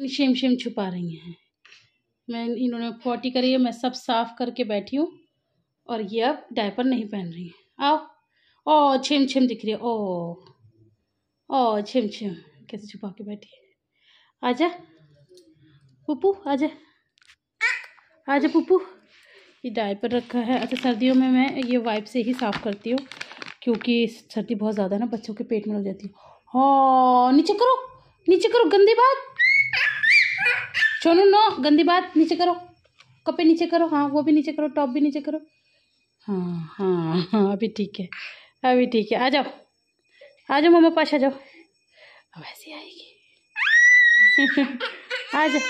तो Shem Shem छुपा रही हैं मैं इन्होंने पॉटी करी है मैं सब साफ़ करके बैठी हूँ और ये अब डायपर नहीं पहन रही है आओ ओ छिम छिम दिख रही है ओ ओ छिम छिम कैसे छुपा के बैठी है आजा पुप्पू आजा आजा पुप्पू ये डायपर रखा है अच्छा सर्दियों में मैं ये वाइप से ही साफ़ करती हूँ क्योंकि सर्दी बहुत ज़्यादा ना बच्चों के पेट में लग जाती है हाँ नीचे करो नीचे करो गंदी बात सोनू नो गंदी बात नीचे करो कपड़े नीचे करो हाँ वो भी नीचे करो टॉप भी नीचे करो हाँ हाँ हाँ अभी ठीक है अभी ठीक है आ जाओ आ जाओ मम्मा पास आ जाओ अब ऐसे आएगी आ जाओ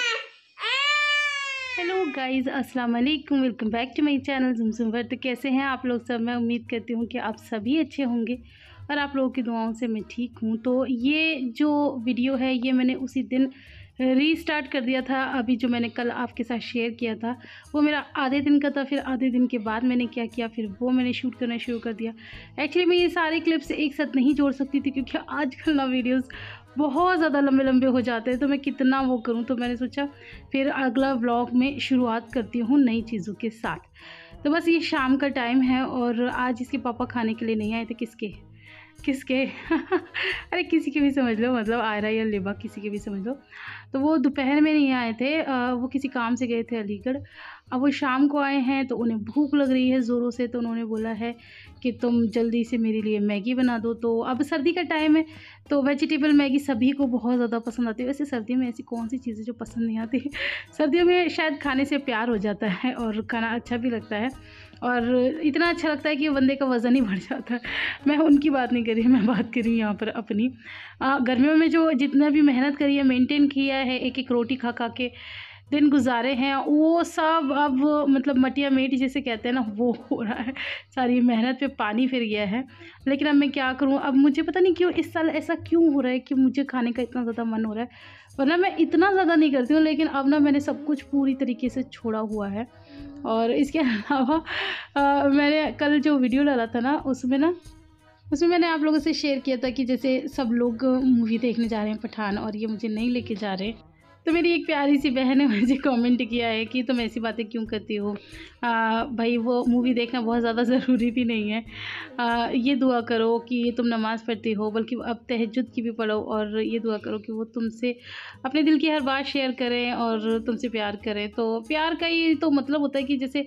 हेलो गाइस अस्सलाम वालेकुम welcome back to my channel भर तो कैसे हैं आप लोग सब मैं उम्मीद करती हूँ कि आप सभी अच्छे होंगे और आप लोगों की दुआओं से मैं ठीक हूँ तो ये जो वीडियो है ये मैंने उसी दिन रीस्टार्ट कर दिया था अभी जो मैंने कल आपके साथ शेयर किया था वो मेरा आधे दिन का था फिर आधे दिन के बाद मैंने क्या किया फिर वो मैंने शूट करना शुरू कर दिया एक्चुअली मैं ये सारे क्लिप्स एक साथ नहीं जोड़ सकती थी क्योंकि आजकल ना वीडियोस बहुत ज़्यादा लंबे लंबे हो जाते हैं तो मैं कितना वो करूँ तो मैंने सोचा फिर अगला ब्लॉग में शुरुआत करती हूँ नई चीज़ों के साथ तो बस ये शाम का टाइम है और आज इसके पापा खाने के लिए नहीं आए थे किसके किसके अरे किसी के भी समझ लो मतलब आयरा या लिबा किसी के भी समझ लो तो वो दोपहर में नहीं आए थे वो किसी काम से गए थे अलीगढ़ अब वो शाम को आए हैं तो उन्हें भूख लग रही है ज़ोरों से तो उन्होंने बोला है कि तुम जल्दी से मेरे लिए मैगी बना दो तो अब सर्दी का टाइम है तो वेजिटेबल मैगी सभी को बहुत ज़्यादा पसंद आती है वैसे सर्दी में ऐसी कौन सी चीज़ें जो पसंद नहीं आती सर्दियों में शायद खाने से प्यार हो जाता है और खाना अच्छा भी लगता है और इतना अच्छा लगता है कि बंदे का वज़न ही बढ़ जाता है मैं उनकी बात नहीं करी मैं बात करी यहाँ पर अपनी गर्मियों में जो जितना भी मेहनत करी है मेंटेन किया है एक एक रोटी खा खा के दिन गुजारे हैं वो सब अब मतलब मटिया मेट जैसे कहते हैं ना वो हो रहा है सारी मेहनत पे पानी फिर गया है लेकिन अब मैं क्या करूँ अब मुझे पता नहीं क्यों इस साल ऐसा क्यों हो रहा है कि मुझे खाने का इतना ज़्यादा मन हो रहा है वरना मैं इतना ज़्यादा नहीं करती हूँ लेकिन अब ना मैंने सब कुछ पूरी तरीके से छोड़ा हुआ है और इसके अलावा मैंने कल जो वीडियो डाला था ना उसमें ना उसमें मैंने आप लोगों से शेयर किया था कि जैसे सब लोग मूवी देखने जा रहे हैं पठान और ये मुझे नहीं लेके जा रहे हैं तो मेरी एक प्यारी सी बहन ने मुझे कमेंट किया है कि तुम ऐसी बातें क्यों करती हो आ, भाई वो मूवी देखना बहुत ज़्यादा ज़रूरी भी नहीं है आ, ये दुआ करो कि तुम नमाज़ पढ़ती हो बल्कि अब तहजद की भी पढ़ो और ये दुआ करो कि वो तुमसे अपने दिल की हर बात शेयर करें और तुमसे प्यार करें तो प्यार का ही तो मतलब होता है कि जैसे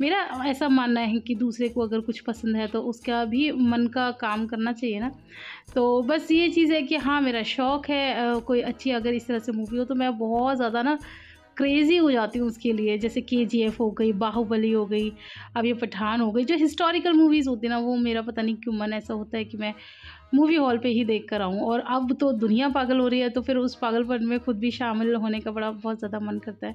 मेरा ऐसा मानना है कि दूसरे को अगर कुछ पसंद है तो उसका भी मन का काम करना चाहिए ना तो बस ये चीज़ है कि हाँ मेरा शौक़ है कोई अच्छी अगर इस तरह से मूवी हो तो मैं बहुत ज़्यादा ना क्रेज़ी हो जाती हूँ उसके लिए जैसे के जी एफ हो गई बाहुबली हो गई अब ये पठान हो गई जो हिस्टोरिकल मूवीज़ होती ना वो मेरा पता नहीं क्यों मन ऐसा होता है कि मैं मूवी हॉल पे ही देख कर आऊँ और अब तो दुनिया पागल हो रही है तो फिर उस पागलपन में खुद भी शामिल होने का बड़ा बहुत ज़्यादा मन करता है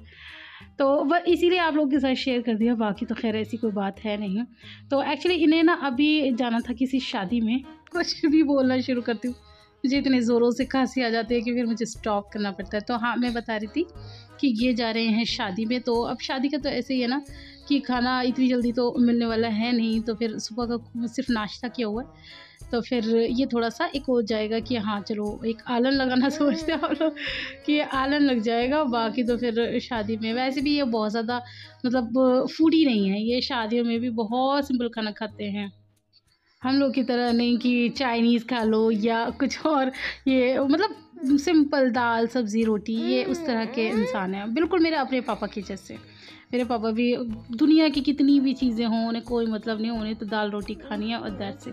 तो वह इसीलिए आप लोग के साथ शेयर कर दिया बाकी तो खैर ऐसी कोई बात है नहीं तो एक्चुअली इन्हें ना अभी जाना था किसी शादी में कुछ भी बोलना शुरू करती हूँ मुझे इतने ज़ोरों से खांसी आ जाती है कि फिर मुझे स्टॉप करना पड़ता है तो हाँ मैं बता रही थी कि ये जा रहे हैं शादी में तो अब शादी का तो ऐसे ही है ना कि खाना इतनी जल्दी तो मिलने वाला है नहीं तो फिर सुबह का सिर्फ नाश्ता किया हुआ है तो फिर ये थोड़ा सा एक हो जाएगा कि हाँ चलो एक आलन लगाना हम्म। सोचते हैं हम लोग कि ये आलन लग जाएगा बाकी तो फिर शादी में वैसे भी ये बहुत ज़्यादा मतलब फूडी नहीं है ये शादियों में भी बहुत सिंपल खाना खाते हैं हम लोग की तरह नहीं कि चाइनीज़ खा लो या कुछ और ये मतलब सिंपल दाल सब्ज़ी रोटी ये उस तरह के हम्म। इंसान हैं बिल्कुल मेरे अपने पापा के जैसे मेरे पापा भी दुनिया की कितनी भी चीज़ें हों उन्हें कोई मतलब नहीं उन्हें तो दाल रोटी खानी है और दैट्स से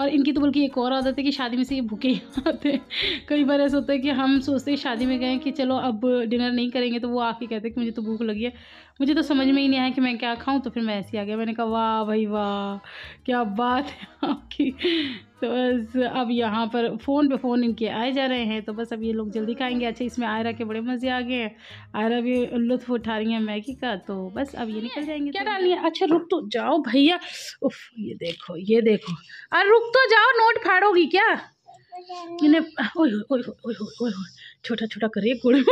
और इनकी तो बल्कि एक और आदत है कि शादी में से ये भूखे ही आते हैं कई बार ऐसा होता है कि हम सोचते हैं शादी में गए कि चलो अब डिनर नहीं करेंगे तो वो आके कहते हैं कि मुझे तो भूख लगी है मुझे तो समझ में ही नहीं आया कि मैं क्या खाऊँ तो फिर मैं ऐसे ही आ गया मैंने कहा वाह भाई वाह क्या बात है आपकी तो बस अब यहाँ पर फ़ोन पे फ़ोन इनके आए जा रहे हैं तो बस अब ये लोग जल्दी खाएंगे अच्छा इसमें आयरा के बड़े मज़े आ गए हैं आयरा भी लुत्फ उठा रही है मैगी का तो बस अब ये निकल जाएंगे क्या डालिए अच्छा रुक तो जाओ भैया उफ ये देखो ये देखो अरे रुक तो जाओ नोट फाड़ोगी क्या इन्हें छोटा छोटा करिए गोड़े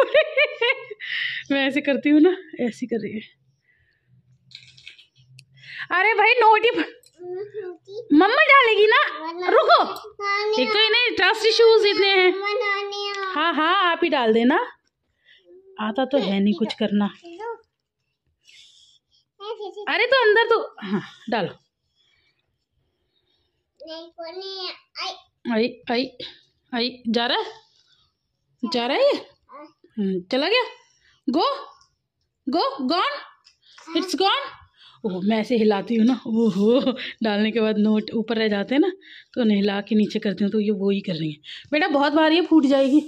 मैं ऐसे करती हूँ ना ऐसी कर रही है अरे भाई नोट ही मम्मा डालेगी ना रुको एक तो इन्हें ट्रस्ट इश्यूज इतने हैं हाँ हाँ आप ही डाल देना आता तो है नहीं कुछ करना अरे तो अंदर तो हाँ डालो आई आई आई जा रहा है जा रहा है ये हाँ। हम्म, चला गया go go gone it's gone oh मैं ऐसे हिलाती हूँ ना हो डालने के बाद नोट ऊपर रह जाते हैं ना तो उन्हें हिला के नीचे करती हूँ तो ये वो ही कर रही है बेटा बहुत बार ये फूट जाएगी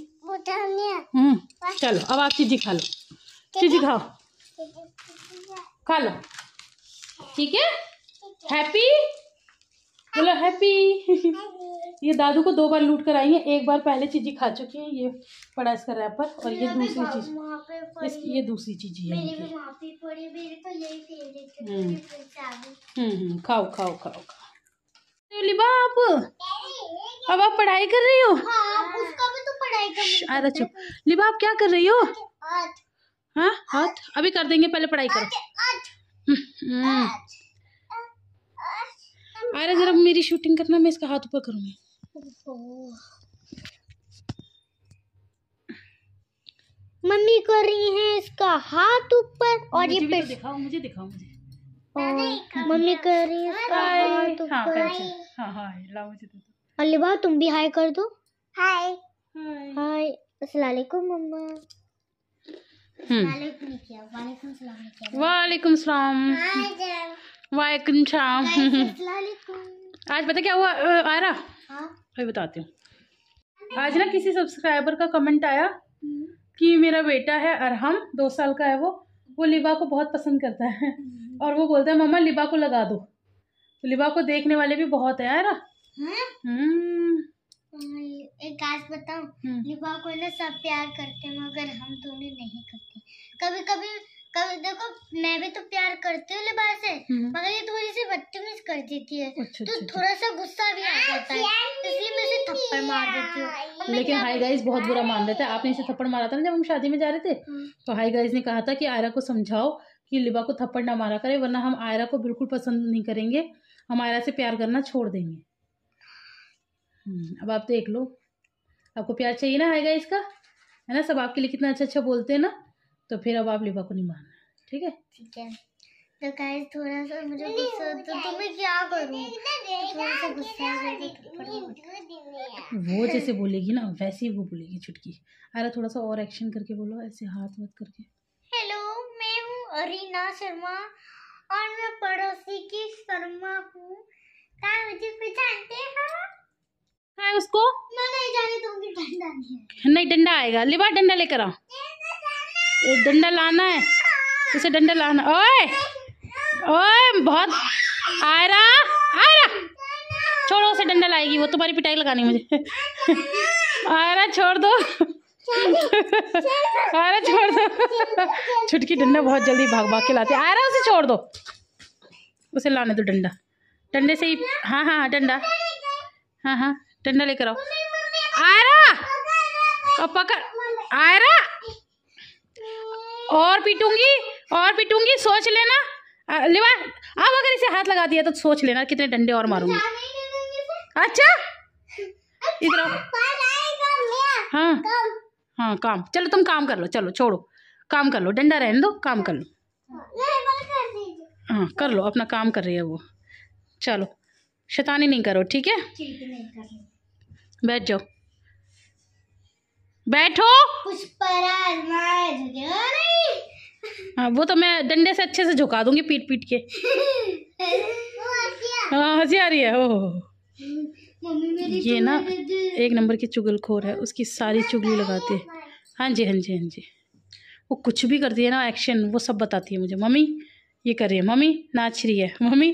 हम्म, चलो अब आप चीजी खा लो चीजी खाओ खा लो ठीक है हैप्पी बोलो हैप्पी ये दादू को दो बार लूट कर आई है एक बार पहले चीज़ी खा चुकी है ये पड़ा इसका रैपर और ये दूसरी चीज ये दूसरी चीज है तो हम्म। हम्म, हम्म। खाओ खाओ खाओ खाओ लिबाब अब आप पढ़ाई कर रही हो हाँ, अरे तो चुप लिबा आप क्या कर रही हो हाँ हाथ अभी कर देंगे पहले पढ़ाई करो आयरा जरा मेरी शूटिंग करना मैं इसका हाथ ऊपर करूंगी मम्मी कर रही है इसका हाथ ऊपर और ये तो दिखाओ मुझे दिखाओ मुझे मम्मी कर रही है इसका हाथ ऊपर हाँ हाँ लाओ दो अलिबा तुम भी हाय कर दो हाय हाय अस्सलाम वालेकुम मम्मा हम्म। वालेकुम सलाम वालेकुम शाम आज पता क्या हुआ आयरा हाँ? मैं बताती हूँ आज ना किसी सब्सक्राइबर का कमेंट आया हम्म। कि मेरा बेटा है अरहम दो साल का है वो वो लिबा को बहुत पसंद करता है हम्म। और वो बोलता है मम्मा लिबा को लगा दो तो लिबा को देखने वाले भी बहुत है आयरा हाँ। हम्म। हाँ, एक आज बताऊं लिबा को ना सब प्यार करते हैं मगर हम दोनों नहीं करते कभी कभी कभी देखो मैं भी तो प्यार करती हूँ लिबा से हम्म। मगर ये थोड़ी सी बदतमीज कर देती है अच्छा, तो अच्छा, थोड़ा सा गुस्सा भी आ हाँ, जाता है इसलिए मैं इसे थप्पड़ मार देती हूँ लेकिन हाई गाइस बहुत बुरा मान रहा था हाँ। आपने इसे थप्पड़ मारा था ना जब हम शादी में जा रहे थे हाँ। तो हाई गाइस ने कहा था कि आयरा को समझाओ कि लिबा को थप्पड़ ना मारा करे वरना हम आयरा को बिल्कुल पसंद नहीं करेंगे हम आयरा से प्यार करना छोड़ देंगे हम्म, अब आप देख लो आपको प्यार चाहिए ना हाई गाइस का है ना सब आपके लिए कितना अच्छा अच्छा बोलते हैं ना तो फिर अब आप लिपा को नहीं मारना ठीक है ठीक है तो गाइस थोड़ा सा मुझे गुस्सा तो, तुम्हें क्या करूं तो थोड़ा सा गुस्सा वो जैसे बोलेगी ना वैसे ही वो बोलेगी चुटकी अरे थोड़ा सा और एक्शन करके बोलो ऐसे हाथ वाथ करके हेलो मैं हूँ अरीना शर्मा और मैं पड़ोसी की शर्मा हूँ क्या मुझे पहचानते हो हाँ उसको मैं नहीं जाने भी डंडा नहीं नहीं डंडा आएगा लिबा डंडा लेकर आओ डंडा लाना है उसे डंडा लाना ओए ओए बहुत आयरा आयरा छोड़ो उसे डंडा लाएगी वो तुम्हारी पिटाई लगानी मुझे आयरा छोड़ दो आयरा छोड़ दो छुटकी डंडा बहुत जल्दी भाग भाग के लाते आयरा उसे छोड़ दो उसे लाने दो डंडा डंडे से ही हाँ हाँ डंडा हाँ हाँ डंडा लेकर आओ आयरा और पकड़ आयरा और पीटूंगी और पीटूंगी सोच लेना लिवा अब अगर इसे हाथ लगा दिया तो सोच लेना कितने डंडे और मारूंगी अच्छा? अच्छा इधर हाँ हाँ काम चलो तुम काम कर लो चलो छोड़ो काम कर लो डंडा रहने दो काम कर लो हाँ कर लो अपना काम कर रही है वो चलो शैतानी नहीं करो ठीक है बैठ जाओ बैठो हाँ वो तो मैं डंडे से अच्छे से झुका दूंगी पीट पीट के हाँ हंसी आ रही है ओह ये ना एक नंबर की चुगलखोर है उसकी सारी चुगली लगाती है हाँ जी हाँ जी हाँ जी वो कुछ भी करती है ना एक्शन वो सब बताती है मुझे मम्मी ये कर रही है मम्मी नाच रही है मम्मी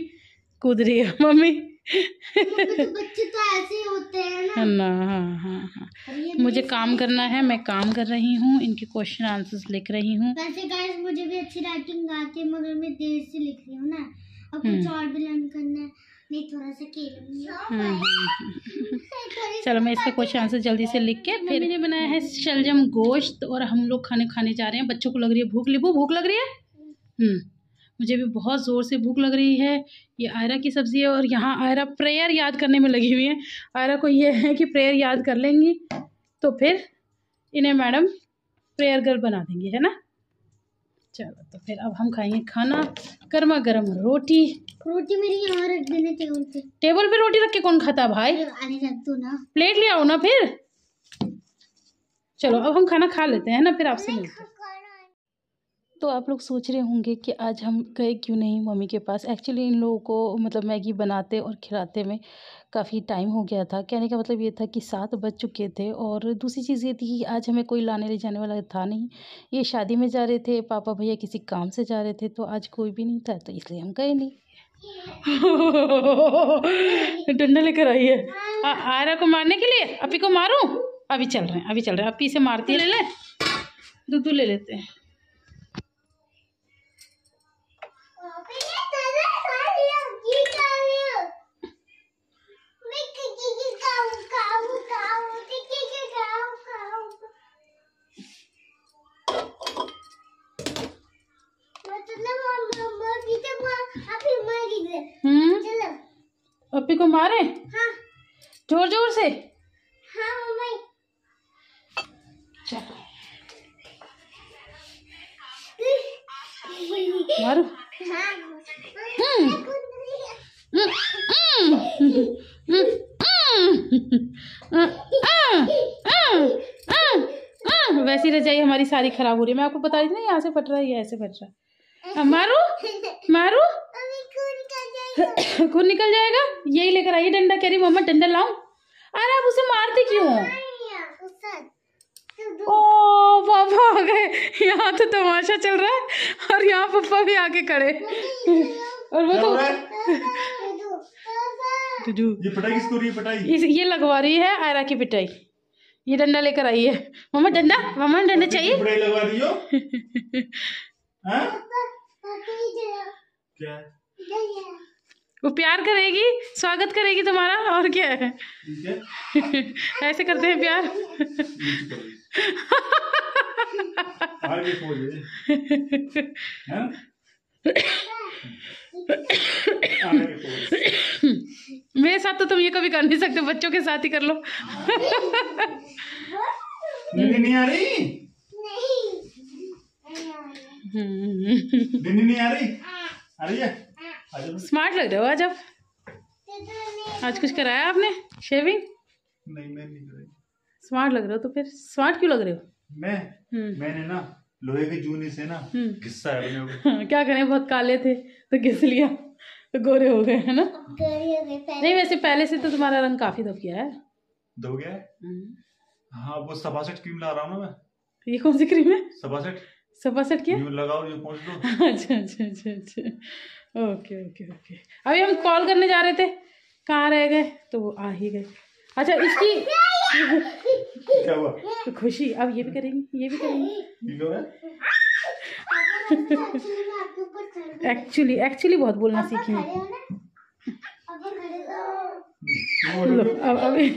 कूद रही है मम्मी तो बच्चे तो ऐसे हाँ हाँ हाँ मुझे काम करना है मैं काम कर रही हूँ इनके क्वेश्चन आंसर्स लिख रही हूँ मुझे भी अच्छी राइटिंग आती है मगर मैं देर से लिख रही हूँ ना हम्म। हाँ, हाँ, हाँ, चलो मैं इसका क्वेश्चन आंसर जल्दी से लिख के फिर मैंने बनाया है शलजम गोश्त और हम लोग खाने खाने जा रहे हैं बच्चों को लग रही है भूख लिबू भूख लग रही है हम्म, हम्म। मुझे भी बहुत ज़ोर से भूख लग रही है ये आयरा की सब्ज़ी है और यहाँ आयरा प्रेयर याद करने में लगी हुई है आयरा को ये है कि प्रेयर याद कर लेंगी तो फिर इन्हें मैडम प्रेयर गर्ल बना देंगे है ना चलो तो फिर अब हम खाएंगे खाना गर्मा गर्म रोटी रोटी मेरी यहाँ रख देना टेबल पे टेबल पे रोटी रख के कौन खाता भाई ना प्लेट ले आओ ना फिर चलो अब हम खाना खा लेते हैं ना फिर आपसे मिलते हैं तो आप लोग सोच रहे होंगे कि आज हम गए क्यों नहीं मम्मी के पास एक्चुअली इन लोगों को मतलब मैगी बनाते और खिलाते में काफ़ी टाइम हो गया था कहने का मतलब ये था कि सात बज चुके थे और दूसरी चीज़ ये थी कि आज हमें कोई लाने ले जाने वाला था नहीं ये शादी में जा रहे थे पापा भैया किसी काम से जा रहे थे तो आज कोई भी नहीं था तो इसलिए हम गए नहीं डंडा लेकर आई है आयरा को मारने के लिए अभी को मारूँ अभी चल रहे हैं अभी चल रहे हैं अपी इसे मारती है ले ले दूध ले लेते हैं पप्पी को मारे हाँ। जोर जोर से हाँ मारो हाँ। हम्म। हम्म। हम्म। वैसी रजाई हमारी सारी खराब हो रही है मैं आपको बता रही थी ना यहाँ से फट रहा है ऐसे फट रहा है मारू मारू खून निकल जाएगा यही लेकर आइए डंडा कह रही मम्मा डंडा लाऊं अरे आप उसे मारती क्यों ओ पापा आ गए यहाँ तो तमाशा चल रहा है और यहाँ पप्पा भी आके खड़े और वो तो ये पिटाई किसको रही है पिटाई ये लगवा रही है आयरा की पिटाई ये डंडा लेकर आई है मम्मा डंडा मम्मा डंडा चाहिए पिटाई लगवा रही हो हाँ? क्या वो प्यार करेगी स्वागत करेगी तुम्हारा और क्या है ऐसे करते हैं प्यार मेरे साथ तो तुम ये कभी कर नहीं सकते बच्चों के साथ ही कर लो नहीं आ रही हम्म। नहीं आ रही आ रही है स्मार्ट लग रहे हो आज आप आज कुछ कराया आपने शेविंग नहीं मैं नहीं कराई स्मार्ट लग रहे हो तो फिर स्मार्ट क्यों लग रहे हो मैं हम्म। मैंने ना लोहे के जूने से ना हम्म। घिस्सा है अपने क्या करें बहुत काले थे तो घिस लिया तो गोरे हो गए है ना नहीं वैसे पहले से तो तुम्हारा रंग काफी दब गया है दब गया है हम्म। हाँ वो सबासठ क्रीम ला रहा हूँ मैं ये कौन सी क्रीम है सबासठ सबासठ क्या लगाओ ये पहुँच दो अच्छा अच्छा अच्छा अच्छा ओके ओके ओके अभी हम कॉल करने जा रहे थे कहाँ रह गए तो वो आ ही गए अच्छा इसकी तो खुशी अब ये भी करेंगे ये भी करेंगे एक्चुअली एक्चुअली बहुत बोलना सीखी लो अब अभी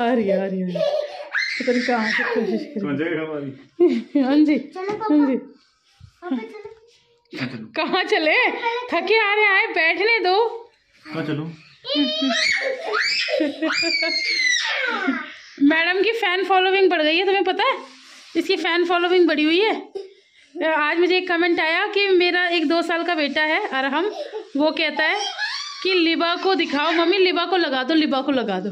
अरे अरे पता कहाँ से कोशिश करें हाँ जी हाँ जी कहा चले थके आ रहे आए बैठने दो चलो मैडम की फैन फॉलोइंग बढ़ गई है तुम्हें पता है इसकी फैन फॉलोइंग बढ़ी हुई है आज मुझे एक कमेंट आया कि मेरा एक दो साल का बेटा है अरहम वो कहता है कि लिबा को दिखाओ मम्मी लिबा को लगा दो लिबा को लगा दो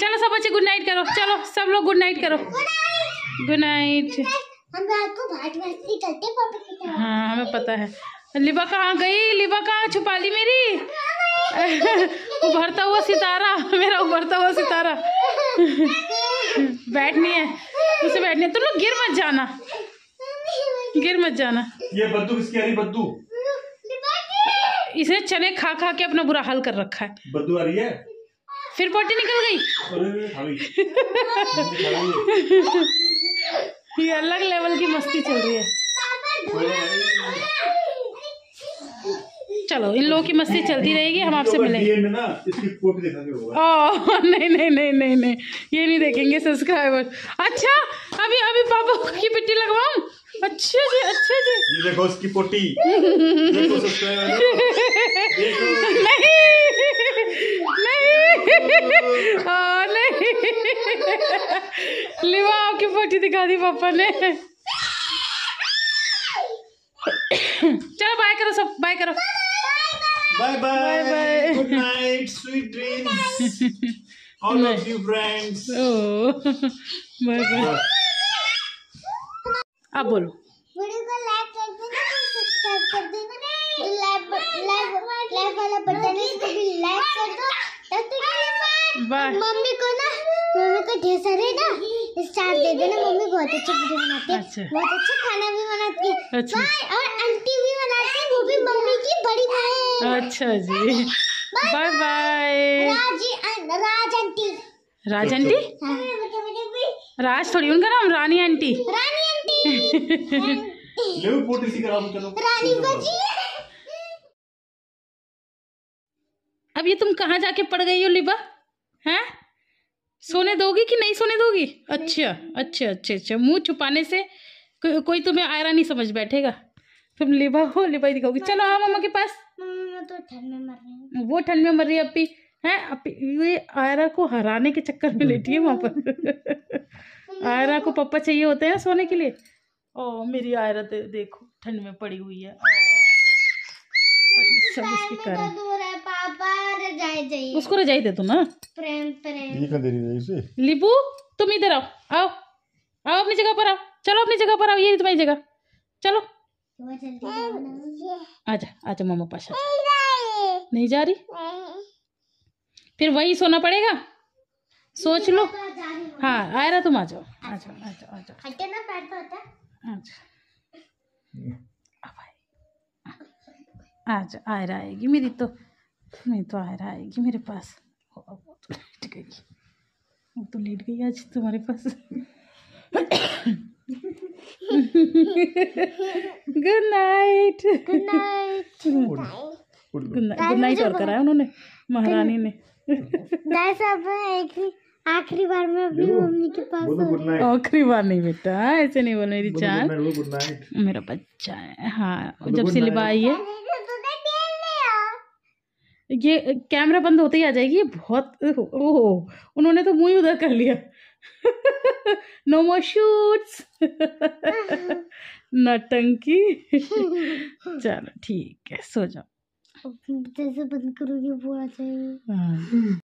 चलो सब बच्चे गुड नाइट करो चलो सब लोग गुड नाइट करो गुड नाइट हम रात को पापा हाँ हमें पता है लिबा कहाँ गई लिबा कहाँ छुपा ली मेरी उभरता हुआ सितारा मेरा उभरता हुआ सितारा बैठनी है उसे बैठनी है तुम लोग गिर मत जाना गिर मत जाना ये बद्दू किसकी आ रही बद्दू इसने चने खा खा के अपना बुरा हाल कर रखा है बद्दू आ रही है फिर पोटी निकल गई ये अलग लेवल की मस्ती चल रही है चलो इन लोगों की मस्ती चलती रहेगी हम आपसे मिलेंगे ओ नहीं नहीं नहीं नहीं नहीं ये नहीं देखेंगे सब्सक्राइबर अच्छा अभी अभी पापा की पिट्टी लगवाऊं अच्छे जी अच्छे जी ये देखो उसकी पोटी देखो सब्सक्राइबर नहीं दिखा दी पापा ने चलो बाय करो सब बाय करो bye bye bye good night sweet dreams all of you friends bye bye अब बोलो वीडियो को लाइक कर देना सब्सक्राइब कर देना लाइक लाइक वाला बटन इसको भी लाइक कर दो बाय मम्मी को ना मम्मी को ढेर सारे ना स्टार दे देना मम्मी बहुत अच्छे वीडियो बनाती है अच्छा। बहुत अच्छा खाना भी बनाती है अच्छा। बाय और आंटी भी बनाती है वो भी मम्मी की बड़ी बहन अच्छा जी bye bye Raj aunty Raj aunty हाँ। राज थोड़ी उनका नाम रानी आंटी रानी आंटी रानी अब ये तुम कहाँ जाके पड़ गई हो लिबा हैं सोने दोगी कि नहीं सोने दोगी अच्छा अच्छा अच्छा अच्छा मुंह छुपाने से को, कोई तुम्हें आयरा नहीं समझ बैठेगा तुम लिबा हो लिबा ही दिखाओगी चलो हाँ मम्मा के पास तो वो ठंड में मर रही है अपी है अपी ये आयरा को हराने के चक्कर में लेटी है वहाँ पर आयरा को पप्पा चाहिए होते हैं सोने के लिए ओ मेरी आयरा देखो ठंड में पड़ी हुई है सब तो इसके कारण रजाई उसको रजाई दे तू ना हाँ? प्रेम प्रेम ये दे तुम इधर आओ आओ आओ अपनी जगह पर आओ चलो अपनी जगह पर आओ ये तुम्हारी जगह चलो आजा आजा मामा पास नहीं जा रही फिर वही सोना पड़ेगा सोच लो तो हाँ आ रहा तुम आ जाओ आ जाओ आ जाओ आ जाओ अच्छा आ जाओ आयरा आएगी मेरी तो नहीं तो आ रहा आएगी मेरे पास तो लेट गई वो तो लेट गई आज तुम्हारे पास good night good night good night और कराया उन्होंने महारानी ने गाइस आखिरी बार में अपनी मम्मी के पास आखिरी बार नहीं बेटा ऐसे नहीं बोल मेरी चार मेरा बच्चा है हाँ जब से लिबाई है ये कैमरा बंद होते ही आ जाएगी ये बहुत ओहो उन्होंने तो मुंह ही उधर कर लिया नो मोर शूट्स नटंकी चलो ठीक है सो जाओ जैसे बंद करोगे वो आ जाएगी हाँ।